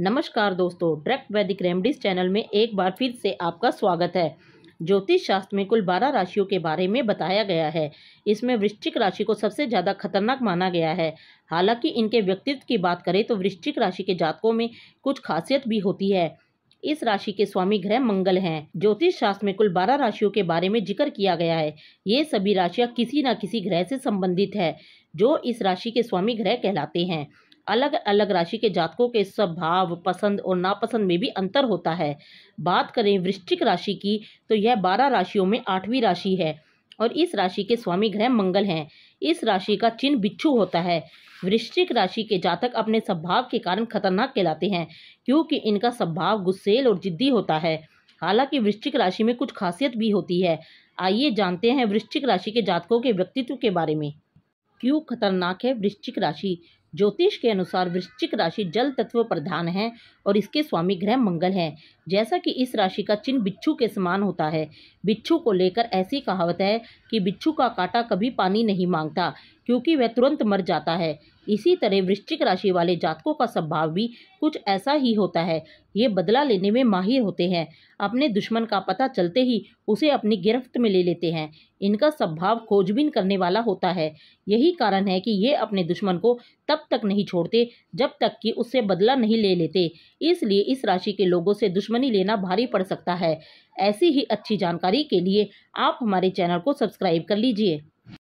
नमस्कार दोस्तों डायरेक्ट वैदिक रेमडीज चैनल में एक बार फिर से आपका स्वागत है ज्योतिष शास्त्र में कुल बारह राशियों के बारे में बताया गया है इसमें वृश्चिक राशि को सबसे ज़्यादा खतरनाक माना गया है हालांकि इनके व्यक्तित्व की बात करें तो वृश्चिक राशि के जातकों में कुछ खासियत भी होती है इस राशि के स्वामी ग्रह मंगल हैं ज्योतिष शास्त्र में कुल बारह राशियों के बारे में जिक्र किया गया है ये सभी राशियाँ किसी न किसी ग्रह से संबंधित है जो इस राशि के स्वामी ग्रह कहलाते हैं अलग अलग राशि के जातकों के स्वभाव पसंद और नापसंद में भी अंतर होता है बात करें वृश्चिक राशि की तो यह बारह राशियों में आठवीं राशि है और इस राशि के स्वामी ग्रह मंगल हैं इस राशि का चिन्ह बिच्छू होता है वृश्चिक राशि के जातक अपने स्वभाव के कारण खतरनाक कहलाते हैं क्योंकि इनका स्वभाव गुस्सेल और जिद्दी होता है हालांकि वृश्चिक राशि में कुछ खासियत भी होती है आइए जानते हैं वृश्चिक राशि के जातकों के व्यक्तित्व के बारे में क्यों खतरनाक है वृश्चिक राशि ज्योतिष के अनुसार वृश्चिक राशि जल तत्व प्रधान है और इसके स्वामी ग्रह मंगल हैं जैसा कि इस राशि का चिन्ह बिच्छू के समान होता है बिच्छू को लेकर ऐसी कहावत है कि बिच्छू का कांटा कभी पानी नहीं मांगता क्योंकि वह तुरंत मर जाता है इसी तरह वृश्चिक राशि वाले जातकों का स्वभाव भी कुछ ऐसा ही होता है ये बदला लेने में माहिर होते हैं अपने दुश्मन का पता चलते ही उसे अपनी गिरफ्त में ले लेते हैं इनका स्वभाव खोजबीन करने वाला होता है यही कारण है कि ये अपने दुश्मन को तब तक नहीं छोड़ते जब तक कि उससे बदला नहीं ले लेते इसलिए इस राशि के लोगों से दुश्मनी लेना भारी पड़ सकता है ऐसी ही अच्छी जानकारी के लिए आप हमारे चैनल को सब्सक्राइब कर लीजिए